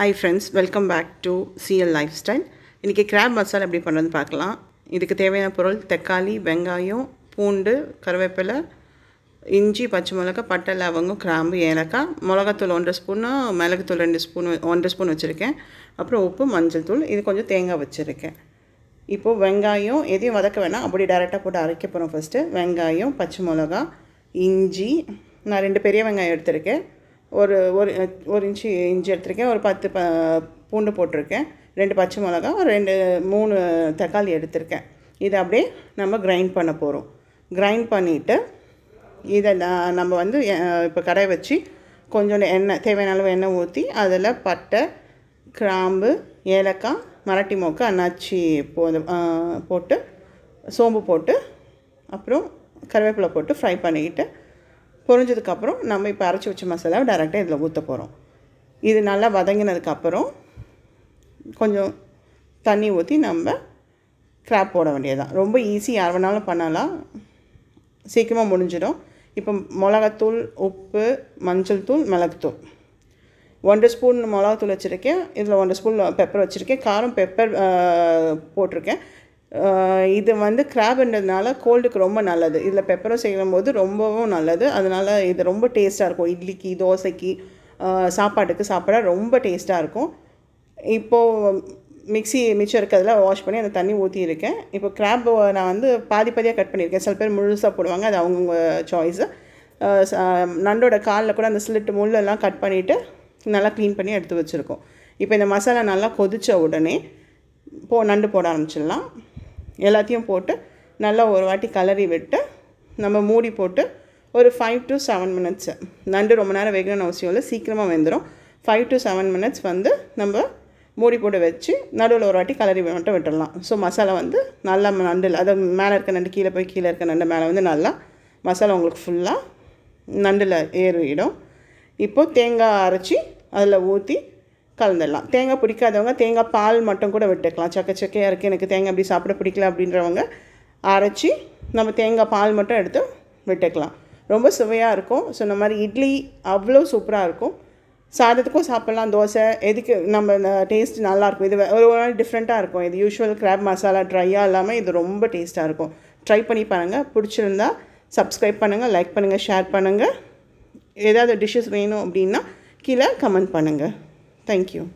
Hi friends welcome back to CL life style இன்றைக்கி crab masala எப்படி பண்ணுறதுன்னு பார்க்கலாம் இதுக்கு தேவையான பொருள் தக்காளி வெங்காயம் பூண்டு கருவேப்பிலை இஞ்சி பச்சை மிளகா பட்டை லவங்கம் கிராம்பு ஏலக்காய் மிளகாத்தூள் ஒன்றரை ஸ்பூனு மிளகுத்தூள் ரெண்டு ஸ்பூன் ஒன்றரை ஸ்பூன் வச்சுருக்கேன் அப்புறம் உப்பு மஞ்சள் தூள் இது கொஞ்சம் தேங்காய் வச்சுருக்கேன் இப்போது வெங்காயம் எதையும் வதக்க வேணாம் அப்படி டேரெக்டாக போட்டு அரைக்க போகிறோம் ஃபஸ்ட்டு வெங்காயம் பச்சை மிளகா இஞ்சி நான் ரெண்டு பெரிய வெங்காயம் எடுத்திருக்கேன் ஒரு ஒரு ஒரு இன்ச்சு இஞ்சி எடுத்திருக்கேன் ஒரு பத்து ப பூண்டு போட்டிருக்கேன் ரெண்டு பச்சை மிளகா ஒரு ரெண்டு மூணு தக்காளி எடுத்திருக்கேன் இதை அப்படியே நம்ம கிரைண்ட் பண்ண போகிறோம் கிரைண்ட் பண்ணிவிட்டு இதை நம்ம வந்து இப்போ கடை வச்சு கொஞ்சோண்டு எண்ணெய் தேவையான அளவு எண்ணெய் ஊற்றி அதில் பட்டை கிராம்பு ஏலக்காய் மராட்டி மோக்கு அன்னாச்சி போது போட்டு சோம்பு போட்டு அப்புறம் கருவேப்பிலை போட்டு ஃப்ரை பண்ணிக்கிட்டு பொரிஞ்சதுக்கப்புறம் நம்ம இப்போ அரைச்சி வச்ச மசாலாவை டேரெக்டாக இதில் ஊற்ற போகிறோம் இது நல்லா வதங்கினதுக்கப்புறம் கொஞ்சம் தண்ணி ஊற்றி நம்ம கிராப் போட வேண்டியதுதான் ரொம்ப ஈஸி யார் வேணாலும் பண்ணலாம் சீக்கிரமாக முடிஞ்சிடும் இப்போ மிளகாத்தூள் உப்பு மஞ்சள் தூள் மிளகுத்தூள் ஒன்றரை ஸ்பூன் மிளகாத்தூள் வச்சுருக்கேன் இதில் ஒன்றரை ஸ்பூன் பெப்பர் வச்சுருக்கேன் காரம் பெப்பர் போட்டிருக்கேன் இது வந்து கிராப்ன்றதுனால கோல்டுக்கு ரொம்ப நல்லது இதில் பெப்பரும் செய்யும் போது ரொம்பவும் நல்லது அதனால் இது ரொம்ப டேஸ்ட்டாக இருக்கும் இட்லிக்கு தோசைக்கு சாப்பாட்டுக்கு சாப்பிட ரொம்ப டேஸ்ட்டாக இருக்கும் இப்போது மிக்சி மிச்சம் இருக்கிறதுல வாஷ் பண்ணி அந்த தண்ணி ஊற்றியிருக்கேன் இப்போ கிராப் நான் வந்து பாதி பாதியாக கட் பண்ணியிருக்கேன் சில பேர் முழுசாக போடுவாங்க அது அவங்கவுங்க சாய்ஸு நண்டோட காலில் கூட அந்த ஸ்லிட்டு முள்ளெல்லாம் கட் பண்ணிவிட்டு நல்லா க்ளீன் பண்ணி எடுத்து வச்சுருக்கோம் இப்போ இந்த மசாலா நல்லா கொதித்த உடனே போ நண்டு போட ஆரம்பிச்சிடலாம் எல்லாத்தையும் போட்டு நல்லா ஒரு வாட்டி கலரி விட்டு நம்ம மூடி போட்டு ஒரு ஃபைவ் டு செவன் மினிட்ஸு நண்டு ரொம்ப நேரம் வேகணும்னு அவசியம் இல்லை சீக்கிரமாக வெந்துடும் ஃபைவ் டு செவன் மினிட்ஸ் வந்து நம்ம மூடி போட்டு வச்சு நடுவில் ஒரு வாட்டி கலரி மட்டும் விட்டுடலாம் ஸோ மசாலா வந்து நல்லா நண்டில் அதாவது மேலே இருக்க நண்டு கீழே போய் கீழே இருக்க நண்டு மேலே வந்து நல்லா மசாலா உங்களுக்கு ஃபுல்லாக நண்டில் ஏறிடும் இப்போது தேங்காய் அரைச்சி அதில் ஊற்றி கலந்துடலாம் தேங்காய் பிடிக்காதவங்க தேங்காய் பால் மட்டும் கூட விட்டுக்கலாம் சக்க சக்கையாக இருக்குது எனக்கு தேங்காய் அப்படி சாப்பிட பிடிக்கல அப்படின்றவங்க அரைச்சி நம்ம தேங்காய் பால் மட்டும் எடுத்து விட்டுக்கலாம் ரொம்ப சுவையாக இருக்கும் ஸோ இந்த மாதிரி இட்லி அவ்வளோ சூப்பராக இருக்கும் சாதத்துக்கும் சாப்பிட்லாம் தோசை எதுக்கு நம்ம டேஸ்ட் நல்லாயிருக்கும் இது ஒரு ஒரு நாள் டிஃப்ரெண்ட்டாக இருக்கும் இது யூஸ்வல் கிராப் மசாலா ட்ரையாக இல்லாமல் இது ரொம்ப டேஸ்ட்டாக இருக்கும் ட்ரை பண்ணி பாருங்கள் பிடிச்சிருந்தா சப்ஸ்கிரைப் பண்ணுங்கள் லைக் பண்ணுங்கள் ஷேர் பண்ணுங்கள் ஏதாவது டிஷ்ஷஸ் வேணும் அப்படின்னா கீழே கமெண்ட் பண்ணுங்கள் Thank you.